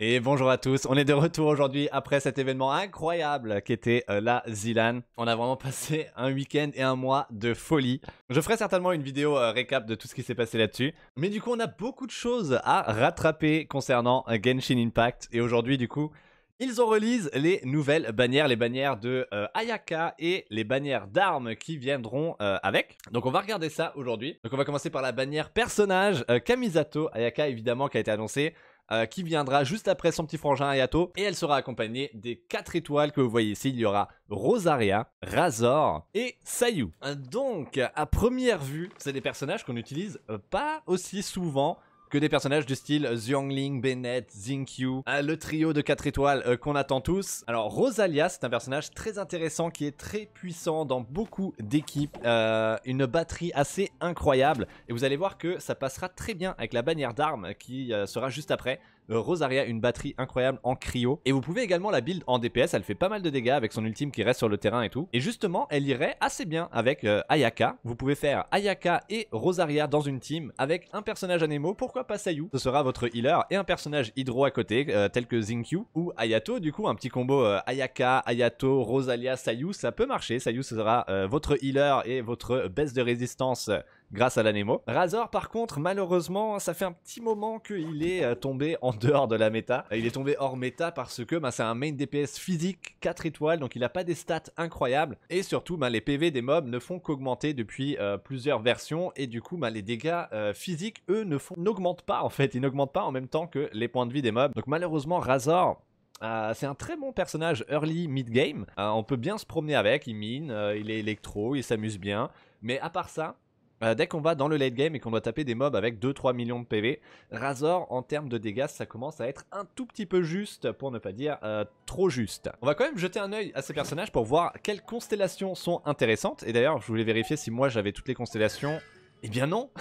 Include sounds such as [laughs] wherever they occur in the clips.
Et bonjour à tous, on est de retour aujourd'hui après cet événement incroyable qui était euh, la Zilan. On a vraiment passé un week-end et un mois de folie. Je ferai certainement une vidéo euh, récap de tout ce qui s'est passé là-dessus. Mais du coup, on a beaucoup de choses à rattraper concernant euh, Genshin Impact. Et aujourd'hui, du coup, ils ont release les nouvelles bannières, les bannières de Ayaka et les bannières d'armes qui viendront avec. Donc on va regarder ça aujourd'hui. Donc on va commencer par la bannière personnage Kamisato Ayaka évidemment qui a été annoncée. Euh, qui viendra juste après son petit frangin Ayato. Et elle sera accompagnée des quatre étoiles que vous voyez ici. Il y aura Rosaria, Razor et Sayu. Euh, donc, à première vue, c'est des personnages qu'on n'utilise euh, pas aussi souvent que des personnages du style Xiongling, Bennett, Xingqiu, euh, le trio de 4 étoiles euh, qu'on attend tous. Alors Rosalia, c'est un personnage très intéressant qui est très puissant dans beaucoup d'équipes, euh, une batterie assez incroyable et vous allez voir que ça passera très bien avec la bannière d'armes qui sera juste après. Euh, Rosaria, une batterie incroyable en cryo. Et vous pouvez également la build en DPS, elle fait pas mal de dégâts avec son ultime qui reste sur le terrain et tout. Et justement, elle irait assez bien avec euh, Ayaka. Vous pouvez faire Ayaka et Rosaria dans une team avec un personnage Anemo, pourquoi pas Sayu Ce sera votre healer et un personnage hydro à côté, euh, tel que Zinkyu ou Ayato. Du coup, un petit combo Ayaka, Ayato, Rosalia, Sayu, ça peut marcher. Sayu sera votre healer et votre baisse de résistance grâce à l'anemo. Razor, par contre, malheureusement, ça fait un petit moment qu'il est euh, tombé en [laughs] dehors de la méta. Il est tombé hors méta parce que ben, c'est un main DPS physique 4 étoiles, donc il n'a pas des stats incroyables. Et surtout, bah, les PV des mobs ne font qu'augmenter depuis euh, plusieurs versions. Et du coup, bah, les dégâts euh, physiques, eux, ne font n'augmentent pas en fait. Ils n'augmentent pas en même temps que les points de vie des mobs. Donc malheureusement, Razor, c'est un très bon personnage early mid-game. on peut bien se promener avec, il mine, il est électro, il s'amuse bien. Mais à part ça, euh, dès qu'on va dans le late game et qu'on doit taper des mobs avec 2-3 millions de PV, Razor en termes de dégâts ça commence à être un tout petit peu juste pour ne pas dire euh, trop juste. On va quand même jeter un oeil à ces personnages pour voir quelles constellations sont intéressantes et d'ailleurs je voulais vérifier si moi j'avais toutes les constellations. Eh bien non [laughs]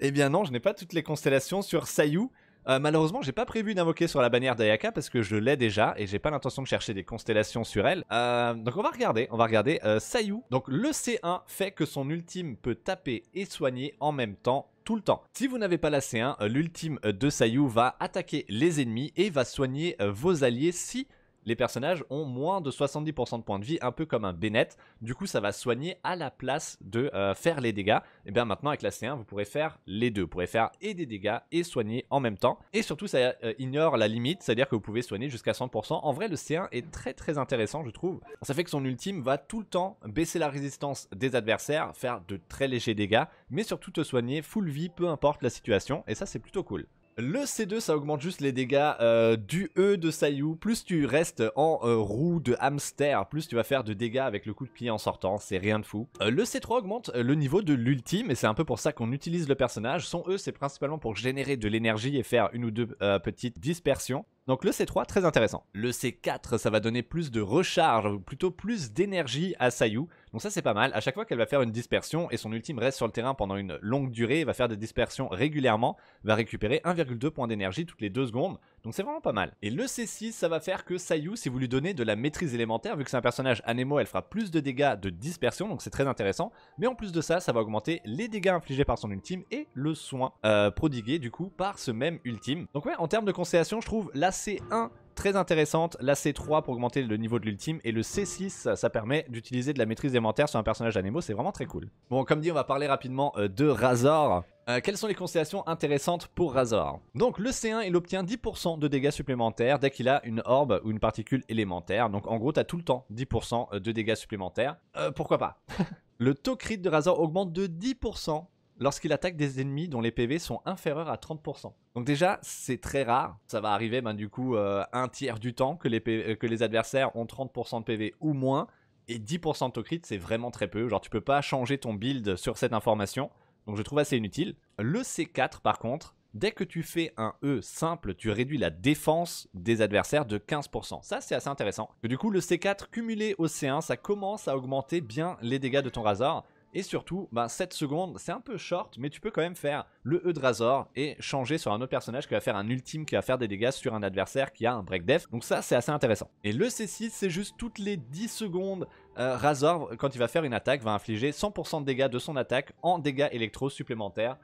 Eh bien non, je n'ai pas toutes les constellations sur Sayu euh, malheureusement, j'ai pas prévu d'invoquer sur la bannière d'Ayaka parce que je l'ai déjà et j'ai pas l'intention de chercher des constellations sur elle. Euh, donc on va regarder, on va regarder euh, Sayu. Donc le C1 fait que son ultime peut taper et soigner en même temps tout le temps. Si vous n'avez pas la C1, l'ultime de Sayu va attaquer les ennemis et va soigner vos alliés si les personnages ont moins de 70% de points de vie, un peu comme un Bennett. Du coup, ça va soigner à la place de euh, faire les dégâts. Et eh bien maintenant, avec la C1, vous pourrez faire les deux. Vous pourrez faire et des dégâts et soigner en même temps. Et surtout, ça euh, ignore la limite, c'est-à-dire que vous pouvez soigner jusqu'à 100%. En vrai, le C1 est très très intéressant, je trouve. Ça fait que son ultime va tout le temps baisser la résistance des adversaires, faire de très légers dégâts, mais surtout te soigner full vie, peu importe la situation. Et ça, c'est plutôt cool. Le C2, ça augmente juste les dégâts euh, du E de Sayu. Plus tu restes en euh, roue de hamster, plus tu vas faire de dégâts avec le coup de pied en sortant. C'est rien de fou. Euh, le C3 augmente le niveau de l'ultime et c'est un peu pour ça qu'on utilise le personnage. Son E, c'est principalement pour générer de l'énergie et faire une ou deux petites dispersions. Donc le C3, très intéressant. Le C4, ça va donner plus de recharge, ou plutôt plus d'énergie à Sayu. Donc ça c'est pas mal, à chaque fois qu'elle va faire une dispersion et son ultime reste sur le terrain pendant une longue durée, va faire des dispersions régulièrement, va récupérer 1,2 points d'énergie toutes les 2 secondes. Donc c'est vraiment pas mal. Et le C6, ça va faire que Sayu, si vous lui donnez de la maîtrise élémentaire, vu que c'est un personnage Anemo, elle fera plus de dégâts de dispersion, donc c'est très intéressant. Mais en plus de ça, ça va augmenter les dégâts infligés par son ultime et le soin euh, prodigué du coup par ce même ultime. Donc ouais, en termes de constellation, je trouve la C1 très intéressante, la C3 pour augmenter le niveau de l'ultime et le C6 ça, permet d'utiliser de la maîtrise élémentaire sur un personnage animo, c'est vraiment très cool. Bon comme dit on va parler rapidement euh, de Razor. Euh, quelles sont les constellations intéressantes pour Razor Donc le C1 il obtient 10% de dégâts supplémentaires dès qu'il a une orbe ou une particule élémentaire, donc en gros t'as tout le temps 10% euh, de dégâts supplémentaires, pourquoi pas [laughs] le taux crit de Razor augmente de 10% lorsqu'il attaque des ennemis dont les PV sont inférieurs à 30%. Donc déjà, c'est très rare. Ça va arriver ben, du coup euh, un tiers du temps que les, euh, que les adversaires ont 30% de PV ou moins. Et 10% de crit, c'est vraiment très peu. Genre tu peux pas changer ton build sur cette information. Donc je trouve assez inutile. Le C4 par contre, dès que tu fais un E simple, tu réduis la défense des adversaires de 15%. Ça, c'est assez intéressant. Du coup, le C4 cumulé au C1, ça commence à augmenter bien les dégâts de ton Razor. Et surtout, ben, 7 secondes, c'est un peu short, mais tu peux quand même faire le E de Razor et changer sur un autre personnage qui va faire un ultime qui va faire des dégâts sur un adversaire qui a un break death Donc ça, c'est assez intéressant. Et le C6, c'est juste toutes les 10 secondes, euh, Razor, quand il va faire une attaque, va infliger 100% de dégâts de son attaque en dégâts électro supplémentaires.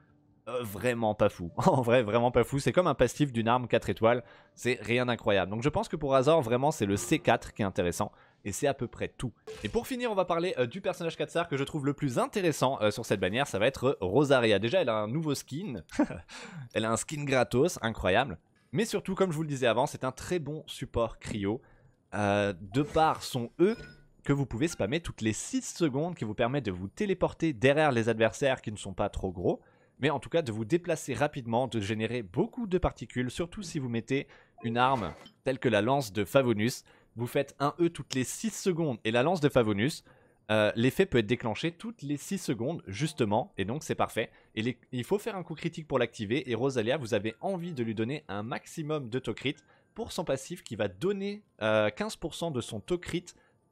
Euh, vraiment pas fou. [laughs] en vrai, vraiment pas fou. C'est comme un passif d'une arme 4 étoiles. C'est rien d'incroyable. Donc je pense que pour Razor, vraiment, c'est le C4 qui est intéressant et c'est à peu près tout. Et pour finir, on va parler euh, du personnage 4 que je trouve le plus intéressant euh, sur cette bannière, ça va être euh, Rosaria. Déjà, elle a un nouveau skin, [laughs] elle a un skin gratos, incroyable. Mais surtout, comme je vous le disais avant, c'est un très bon support cryo. de par son E, que vous pouvez spammer toutes les 6 secondes qui vous permet de vous téléporter derrière les adversaires qui ne sont pas trop gros, mais en tout cas de vous déplacer rapidement, de générer beaucoup de particules, surtout si vous mettez une arme telle que la lance de Favonus, vous faites un E toutes les 6 secondes et la lance de Favonus, euh, l'effet peut être déclenché toutes les 6 secondes, justement, et donc c'est parfait. Et il faut faire un coup critique pour l'activer, et Rosalia, vous avez envie de lui donner un maximum de tocrit pour son passif qui va donner 15% euh, de son tocrit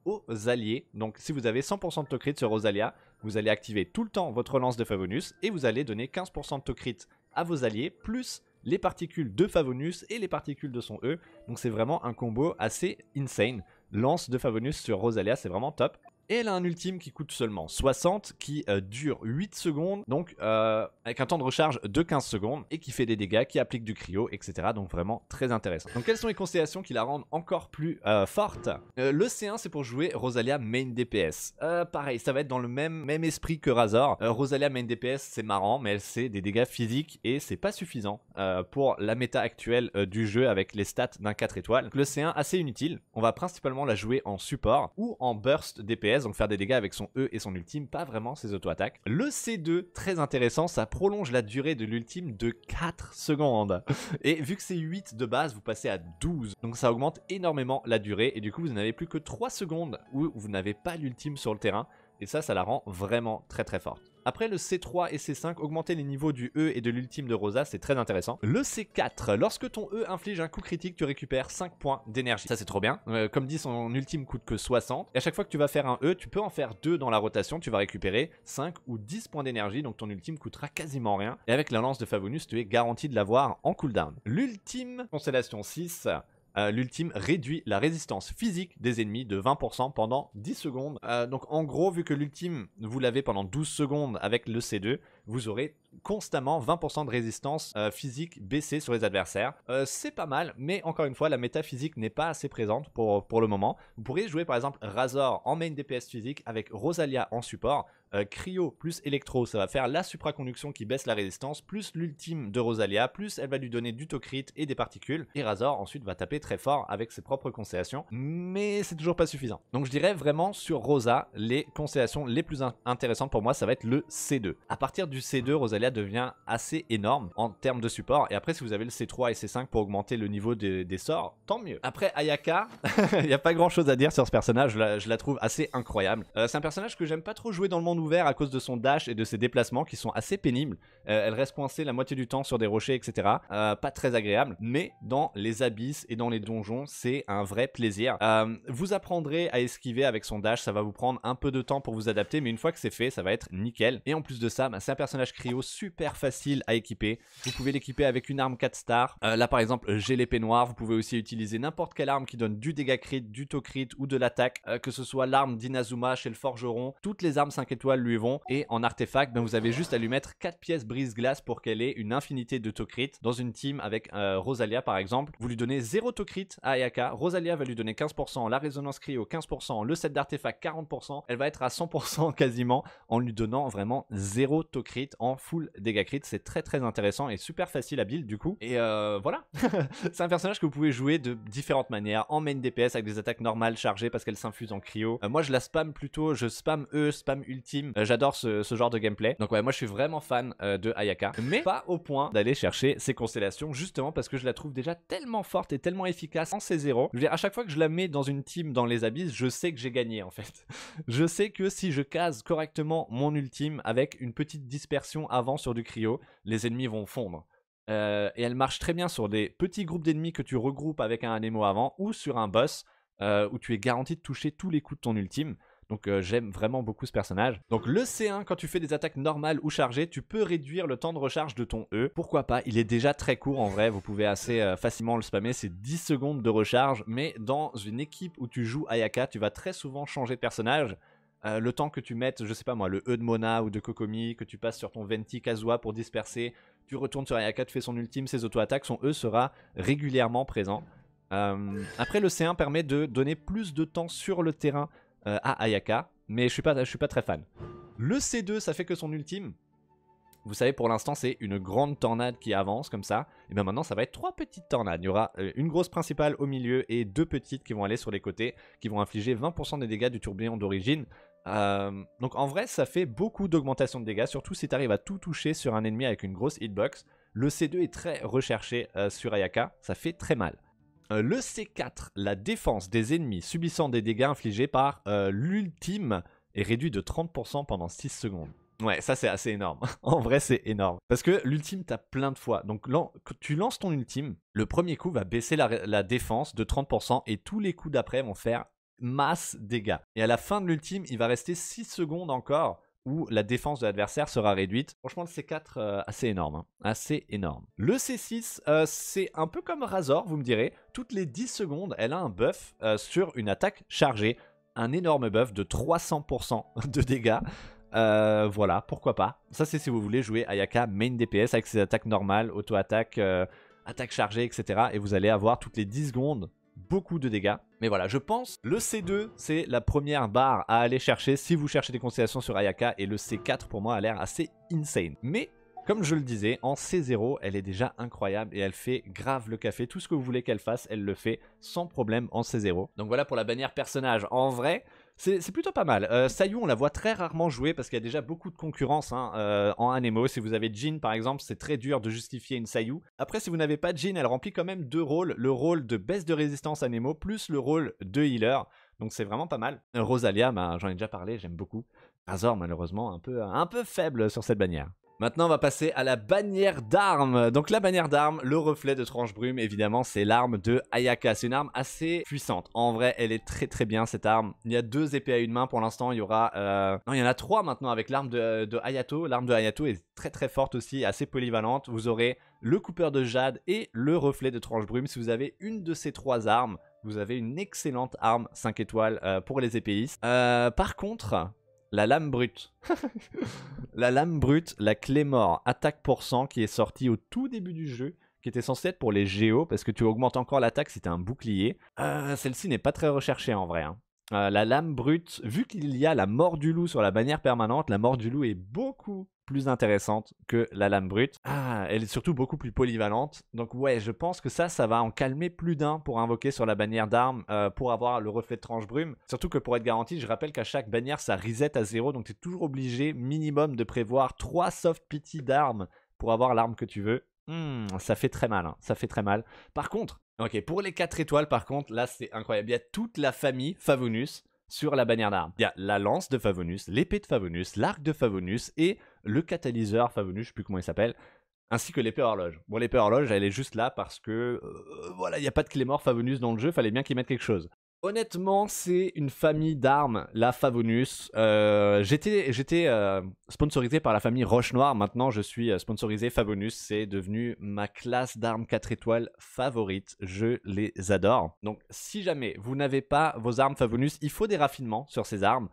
aux alliés. Donc si vous avez 100% de tocrit sur Rosalia, vous allez activer tout le temps votre lance de Favonus, et vous allez donner 15% de tocrit à vos alliés, plus les particules de Favonus et les particules de son E. Donc c'est vraiment un combo assez insane. Lance de Favonus sur Rosalia, c'est vraiment top. Et elle a un ultime qui coûte seulement 60, qui euh, dure 8 secondes, donc euh, avec un temps de recharge de 15 secondes, et qui fait des dégâts, qui applique du cryo, etc. Donc vraiment très intéressant. Donc quelles sont les constellations qui la rendent encore plus euh, forte Le C1 c'est pour jouer Rosalia main DPS. pareil, ça va être dans le même, même esprit que Razor. Rosalia main DPS c'est marrant, mais elle c'est des dégâts physiques, et c'est pas suffisant pour la méta actuelle du jeu avec les stats d'un 4 étoiles. le C1 assez inutile, on va principalement la jouer en support ou en burst DPS donc faire des dégâts avec son E et son ultime, pas vraiment ses auto-attaques. Le C2, très intéressant, ça prolonge la durée de l'ultime de 4 secondes. [laughs] Et vu que c'est 8 de base, vous passez à 12. Donc ça augmente énormément la durée et du coup vous n'avez plus que 3 secondes où vous n'avez pas l'ultime sur le terrain. Et ça, ça la rend vraiment très très forte. Après le C3 et C5, augmenter les niveaux du E et de l'ultime de Rosa, c'est très intéressant. Le C4, lorsque ton E inflige un coup critique, tu récupères 5 points d'énergie. Ça c'est trop bien. Euh, comme dit, son ultime coûte que 60. Et à chaque fois que tu vas faire un E, tu peux en faire 2 dans la rotation, tu vas récupérer 5 ou 10 points d'énergie, donc ton ultime coûtera quasiment rien. Et avec la lance de Favonus, tu es garanti de l'avoir en cooldown. L'ultime constellation 6, euh, l'ultime réduit la résistance physique des ennemis de 20% pendant 10 secondes. Euh, donc en gros, vu que l'ultime, vous l'avez pendant 12 secondes avec le C2, vous aurez constamment 20% de résistance euh, physique baissée sur les adversaires. c'est pas mal, mais encore une fois, la métaphysique n'est pas assez présente pour, pour le moment. Vous pourriez jouer par exemple Razor en main DPS physique avec Rosalia en support. Euh, cryo plus électro, ça va faire la supraconduction qui baisse la résistance, plus l'ultime de Rosalia, plus elle va lui donner du tocrit et des particules. Et Razor ensuite va taper très fort avec ses propres constellations mais c'est toujours pas suffisant. Donc je dirais vraiment sur Rosa, les constellations les plus intéressantes pour moi, ça va être le C2. À partir du C2, Rosalia devient assez énorme en termes de support. Et après, si vous avez le C3 et C5 pour augmenter le niveau des, sorts, tant mieux. Après, Ayaka, [laughs] il n'y a pas grand chose à dire sur ce personnage, je la, je la trouve assez incroyable. Euh, c'est un personnage que j'aime pas trop jouer dans le monde ouvert à cause de son dash et de ses déplacements qui sont assez pénibles. Euh, elle reste coincée la moitié du temps sur des rochers, etc. Euh, pas très agréable, mais dans les abysses et dans les donjons, c'est un vrai plaisir. Euh, vous apprendrez à esquiver avec son dash, ça va vous prendre un peu de temps pour vous adapter, mais une fois que c'est fait, ça va être nickel. Et en plus de ça, bah, c'est un personnage cryo super facile à équiper. Vous pouvez l'équiper avec une arme 4 stars. là par exemple, j'ai l'épée noire, vous pouvez aussi utiliser n'importe quelle arme qui donne du dégâts crit, du taux crit ou de l'attaque, que ce soit l'arme d'Inazuma chez le forgeron, toutes les armes 5 étoiles lui vont. Et en artefact, ben, vous avez juste à lui mettre 4 pièces brise-glace pour qu'elle ait une infinité de tocrit. Dans une team avec euh, Rosalia par exemple, vous lui donnez 0 tocrit à Ayaka. Rosalia va lui donner 15%, la résonance cryo 15%, le set d'artefact 40%. Elle va être à 100% [laughs] quasiment en lui donnant vraiment 0 tocrit en full dégâts crit. C'est très très intéressant et super facile à build du coup. Et euh, voilà, [laughs] c'est un personnage que vous pouvez jouer de différentes manières. En main DPS avec des attaques normales chargées parce qu'elle s'infuse en cryo. Euh, moi je la spam plutôt, je spam E, spam ultime euh, j'adore ce, genre de gameplay. Donc ouais, moi je suis vraiment fan euh, de Ayaka, mais pas au point d'aller chercher ses constellations, justement parce que je la trouve déjà tellement forte et tellement efficace en C0. Je veux à chaque fois que je la mets dans une team dans les abysses, je sais que j'ai gagné en fait. [laughs] je sais que si je case correctement mon ultime avec une petite dispersion avant sur du cryo, les ennemis vont fondre. Euh, et elle marche très bien sur des petits groupes d'ennemis que tu regroupes avec un anemo avant ou sur un boss où tu es garanti de toucher tous les coups de ton ultime. Donc euh, j'aime vraiment beaucoup ce personnage. Donc le C1, quand tu fais des attaques normales ou chargées, tu peux réduire le temps de recharge de ton E. Pourquoi pas Il est déjà très court en vrai, vous pouvez assez euh, facilement le spammer, c'est 10 secondes de recharge. Mais dans une équipe où tu joues Ayaka, tu vas très souvent changer de personnage. Euh, le temps que tu mettes, je sais pas moi, le E de Mona ou de Kokomi, que tu passes sur ton Venti Kazua pour disperser, tu retournes sur Ayaka, tu fais son ultime, ses auto-attaques, son E sera régulièrement présent. après, le C1 permet de donner plus de temps sur le terrain euh, à Ayaka, mais je suis pas, suis pas très fan. Le C2, ça fait que son ultime. Vous savez, pour l'instant, c'est une grande tornade qui avance comme ça. Et bien maintenant, ça va être trois petites tornades. Il y aura euh, une grosse principale au milieu et deux petites qui vont aller sur les côtés, qui vont infliger 20% des dégâts du tourbillon d'origine. Euh, donc en vrai, ça fait beaucoup d'augmentation de dégâts, surtout si tu arrives à tout toucher sur un ennemi avec une grosse hitbox. Le C2 est très recherché sur Ayaka, ça fait très mal. Euh, le C4, la défense des ennemis subissant des dégâts infligés par euh, l'ultime est réduit de 30% pendant 6 secondes. Ouais, ça c'est assez énorme. [laughs] en vrai, c'est énorme. Parce que l'ultime t'as plein de fois. Donc quand tu lances ton ultime, le premier coup va baisser la, la défense de 30% et tous les coups d'après vont faire masse dégâts. Et à la fin de l'ultime, il va rester 6 secondes encore où la défense de l'adversaire sera réduite. Franchement, le C4, euh, assez énorme. Hein. Assez énorme. Le C6, euh, c'est un peu comme Razor, vous me direz. Toutes les 10 secondes, elle a un buff euh, sur une attaque chargée. Un énorme buff de 300% de dégâts. voilà, pourquoi pas. Ça, c'est si vous voulez jouer Ayaka main DPS avec ses attaques normales, auto-attaque, attaque chargée, etc. Et vous allez avoir toutes les 10 secondes beaucoup de dégâts. Mais voilà, je pense le C2, c'est la première barre à aller chercher si vous cherchez des constellations sur Ayaka, et le C4 pour moi a l'air assez insane. Mais comme je le disais, en C0, elle est déjà incroyable et elle fait grave le café. Tout ce que vous voulez qu'elle fasse, elle le fait sans problème en C0. Donc voilà pour la bannière personnage. En vrai, c'est plutôt pas mal. Euh, Sayu, on la voit très rarement jouer parce qu'il y a déjà beaucoup de concurrence hein, euh, en Anemo. Si vous avez Jin, par exemple, c'est très dur de justifier une Sayu. Après, si vous n'avez pas Jin, elle remplit quand même deux rôles. Le rôle de baisse de résistance Anemo, plus le rôle de healer. Donc c'est vraiment pas mal. Euh, Rosalia, bah, j'en ai déjà parlé, j'aime beaucoup. Azor, malheureusement, un peu, un peu faible sur cette bannière. Maintenant, on va passer à la bannière d'armes. Donc la bannière d'armes, le reflet de Tranche Brume, évidemment, c'est l'arme de Ayaka. C'est une arme assez puissante. En vrai, elle est très très bien cette arme. Il y a deux épées à une main pour l'instant. Il y aura... Euh, il y en a trois maintenant avec l'arme de, Hayato. L'arme de Hayato est très très forte aussi, assez polyvalente. Vous aurez le coupeur de jade et le reflet de Tranche Brume. Si vous avez une de ces trois armes, vous avez une excellente arme 5 étoiles euh, pour les épéistes. Euh, par contre, la lame brute. [laughs] La lame brute, la clé mort, attaque pour qui est sortie au tout début du jeu, qui était censée être pour les géos parce que tu augmentes encore l'attaque si t'as un bouclier. Euh, celle-ci n'est pas très recherchée en vrai. Hein. Euh, la lame brute, vu qu'il y a la mort du loup sur la bannière permanente, la mort du loup est beaucoup plus intéressante que la lame brute. Ah, elle est surtout beaucoup plus polyvalente. Donc ouais, je pense que ça, ça va en calmer plus d'un pour invoquer sur la bannière d'armes euh, pour avoir le reflet de tranche brume. Surtout que pour être garanti, je rappelle qu'à chaque bannière, ça reset à zéro. Donc tu es toujours obligé minimum de prévoir trois soft pity d'armes pour avoir l'arme que tu veux. Hmm, ça fait très mal, hein. ça fait très mal. Par contre, ok, pour les 4 étoiles, par contre, là c'est incroyable. Il y a toute la famille Favonus sur la bannière d'armes. Il y a la lance de Favonus, l'épée de Favonus, l'arc de Favonus et le catalyseur Favonus, je ne sais plus comment il s'appelle, ainsi que l'épée horloge. Bon, l'épée horloge, elle est juste là parce que euh, voilà, il n'y a pas de clé mort Favonus dans le jeu, fallait bien qu'il mette quelque chose. Honnêtement, c'est une famille d'armes, la Favonus. Euh, j'étais euh, sponsorisé par la famille Roche Noire, maintenant je suis euh, sponsorisé Favonus. C'est devenu ma classe d'armes 4 étoiles favorite. Je les adore. Donc si jamais vous n'avez pas vos armes Favonus, il faut des raffinements sur ces armes.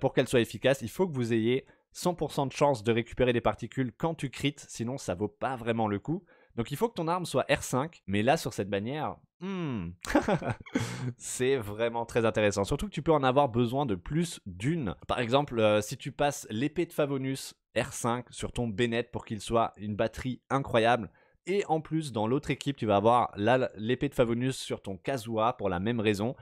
pour qu'elles soient efficaces, il faut que vous ayez 100% de chance de récupérer des particules quand tu crites, sinon ça vaut pas vraiment le coup. Donc il faut que ton arme soit R5, mais là sur cette bannière, hmm, [laughs] c'est vraiment très intéressant. Surtout que tu peux en avoir besoin de plus d'une. Par exemple, euh, si tu passes l'épée de Favonus R5 sur ton Bennett pour qu'il soit une batterie incroyable, et en plus, dans l'autre équipe, tu vas avoir l'épée de Favonus sur ton Kazuha pour la même raison.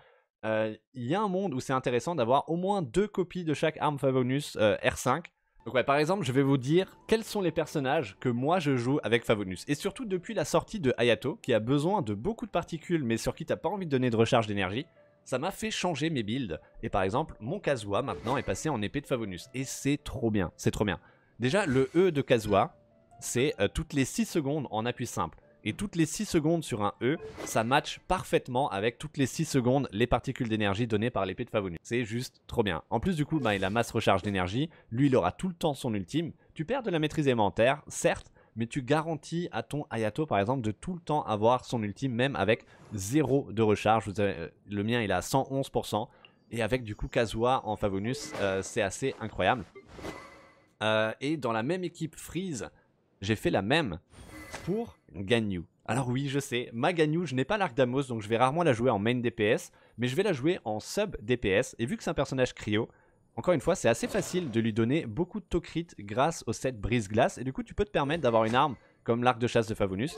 Euh, il y a un monde où c'est intéressant d'avoir au moins deux copies de chaque arme Favonus euh, R5 donc ouais, par exemple, je vais vous dire quels sont les personnages que moi je joue avec Favonus. Et surtout depuis la sortie de Hayato, qui a besoin de beaucoup de particules, mais sur qui t'as pas envie de donner de recharge d'énergie, ça m'a fait changer mes builds. Et par exemple, mon Kazuha maintenant est passé en épée de Favonus. Et c'est trop bien, c'est trop bien. Déjà, le E de Kazuha, c'est euh, toutes les 6 secondes en appui simple. Et toutes les 6 secondes sur un E, ça match parfaitement avec toutes les 6 secondes les particules d'énergie données par l'épée de Favonius. C'est juste trop bien. En plus du coup, bah, il a masse recharge d'énergie, lui il aura tout le temps son ultime. Tu perds de la maîtrise élémentaire, certes, mais tu garantis à ton Ayato par exemple de tout le temps avoir son ultime même avec 0 de recharge. Euh, le mien il a 111% et avec du coup Kazuha en Favonus euh, c'est assez incroyable. Euh, et dans la même équipe Freeze, j'ai fait la même pour Ganyu. Alors oui, je sais, ma Ganyu, je n'ai pas l'arc d'Amos, donc je vais rarement la jouer en main DPS, mais je vais la jouer en sub DPS, et vu que c'est un personnage cryo, encore une fois, c'est assez facile de lui donner beaucoup de taux grâce au set brise-glace, et du coup tu peux te permettre d'avoir une arme comme l'arc de chasse de Favonus.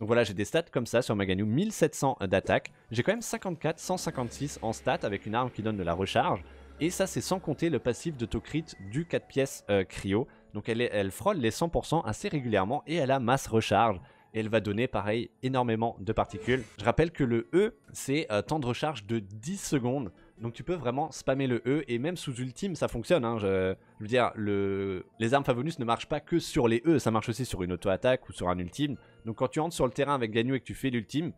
Donc voilà, j'ai des stats comme ça sur ma Ganyu, 1700 d'attaque, j'ai quand même 54, 156 en stats avec une arme qui donne de la recharge, et ça c'est sans compter le passif de taux du 4 pièces euh, cryo, donc elle, elle frôle les 100% assez régulièrement et elle a masse recharge et elle va donner pareil énormément de particules. Je rappelle que le E c'est euh, temps de recharge de 10 secondes donc tu peux vraiment spammer le E et même sous ultime ça fonctionne. Hein. je, veux dire, les armes Favonus ne marchent pas que sur les E, ça marche aussi sur une auto-attaque ou sur un ultime. Donc quand tu entres sur le terrain avec Ganyu et que tu fais l'ultime,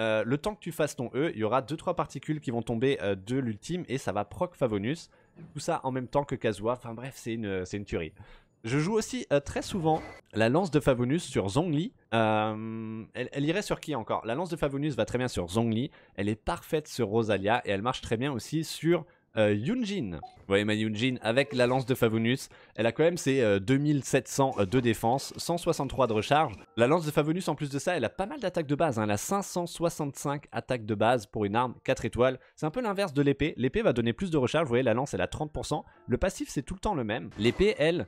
euh, le temps que tu fasses ton E, il y aura 2-3 particules qui vont tomber euh, de l'ultime et ça va proc Favonus. Tout ça en même temps que Kazua. Enfin bref, c'est une, une tuerie. Je joue aussi euh, très souvent la lance de Favonus sur Zhongli. Euh, elle, irait sur qui encore La lance de Favonus va très bien sur Zhongli. Elle est parfaite sur Rosalia et elle marche très bien aussi sur euh, Yunjin. Vous voyez, ma Yunjin, avec la lance de Favonus, elle a quand même ses 2700 euh, euh, de défense, 163 de recharge. La lance de Favonus, en plus de ça, elle a pas mal d'attaques de base. Hein. Elle a 565 attaques de base pour une arme 4 étoiles. C'est un peu l'inverse de l'épée. L'épée va donner plus de recharge. Vous voyez, la lance, elle a 30%. Le passif, c'est tout le temps le même. L'épée, elle,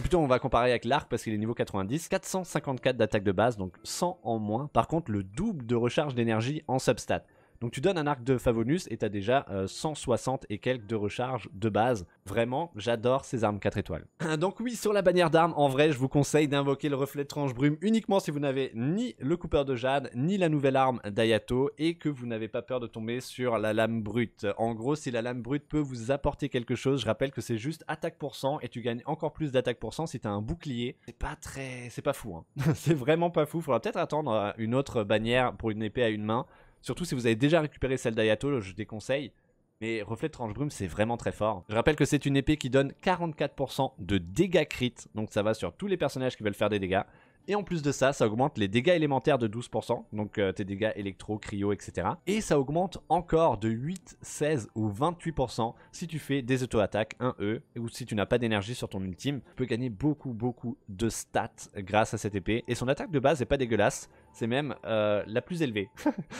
plutôt on va comparer avec l'arc parce qu'il est niveau 90. 454 d'attaque de base, donc 100 en moins. Par contre, le double de recharge d'énergie en substat. Donc tu donnes un arc de Favonus et tu as déjà 160 euh, et quelques de recharge de base. Vraiment, j'adore ces armes 4 étoiles. [clears throat] Donc oui, sur la bannière d'armes, en vrai, je vous conseille d'invoquer le reflet de tranche brume uniquement si vous n'avez ni le coupeur de jade, ni la nouvelle arme d'Ayato et que vous n'avez pas peur de tomber sur la lame brute. En gros, si la lame brute peut vous apporter quelque chose, je rappelle que c'est juste attaque pour cent et tu gagnes encore plus d'attaque pour cent si as un bouclier. C'est pas très... c'est pas fou. Hein. [laughs] c'est vraiment pas fou. Faudra peut-être attendre euh, une autre bannière pour une épée à une main. Surtout si vous avez déjà récupéré celle d'Ayato, je déconseille. Mais Reflet de Tranche Brume, c'est vraiment très fort. Je rappelle que c'est une épée qui donne 44% de dégâts crit, donc ça va sur tous les personnages qui veulent faire des dégâts. Et en plus de ça, ça augmente les dégâts élémentaires de 12%, donc euh, tes dégâts électro, cryo, etc. Et ça augmente encore de 8, 16 ou 28% si tu fais des auto-attaques un e ou si tu n'as pas d'énergie sur ton ultime. Tu peux gagner beaucoup, beaucoup de stats grâce à cette épée. Et son attaque de base est pas dégueulasse. C'est même euh, la plus élevée.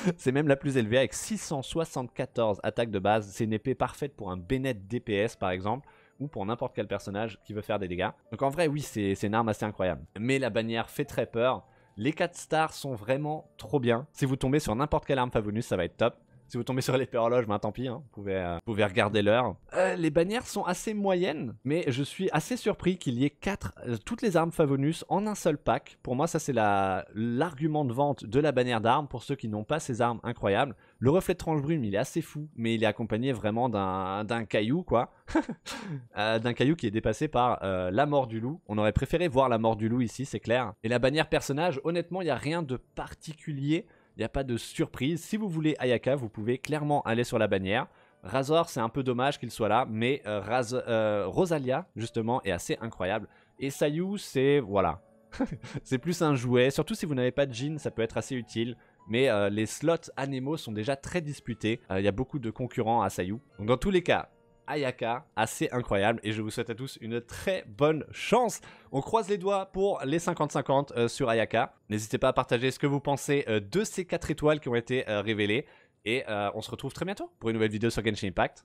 [laughs] c'est même la plus élevée avec 674 attaques de base. C'est une épée parfaite pour un Bennett DPS par exemple ou pour n'importe quel personnage qui veut faire des dégâts. Donc en vrai, oui, c'est une arme assez incroyable. Mais la bannière fait très peur. Les 4 stars sont vraiment trop bien. Si vous tombez sur n'importe quelle arme Favonus, ça va être top. Si vous tombez sur les horloges, ben tant pis, hein. vous, pouvez, euh, pouvez, regarder l'heure. Euh, les bannières sont assez moyennes, mais je suis assez surpris qu'il y ait quatre, euh, toutes les armes Favonus en un seul pack. Pour moi, ça c'est l'argument de vente de la bannière d'armes pour ceux qui n'ont pas ces armes incroyables. Le reflet de tranche brume, il est assez fou, mais il est accompagné vraiment d'un caillou, quoi. [laughs] d'un caillou qui est dépassé par la mort du loup. On aurait préféré voir la mort du loup ici, c'est clair. Et la bannière personnage, honnêtement, il n'y a rien de particulier. Il n'y a pas de surprise. Si vous voulez Ayaka, vous pouvez clairement aller sur la bannière. Razor, c'est un peu dommage qu'il soit là, mais euh, euh, Rosalia, justement, est assez incroyable. Et Sayu, c'est... voilà. [laughs] c'est plus un jouet, surtout si vous n'avez pas de jean, ça peut être assez utile. Mais euh, les slots Anemo sont déjà très disputés, il y a beaucoup de concurrents à Sayu. Donc dans tous les cas, Ayaka, assez incroyable. Et je vous souhaite à tous une très bonne chance. On croise les doigts pour les 50-50 euh, sur Ayaka. N'hésitez pas à partager ce que vous pensez euh, de ces 4 étoiles qui ont été euh, révélées. Et on se retrouve très bientôt pour une nouvelle vidéo sur Genshin Impact.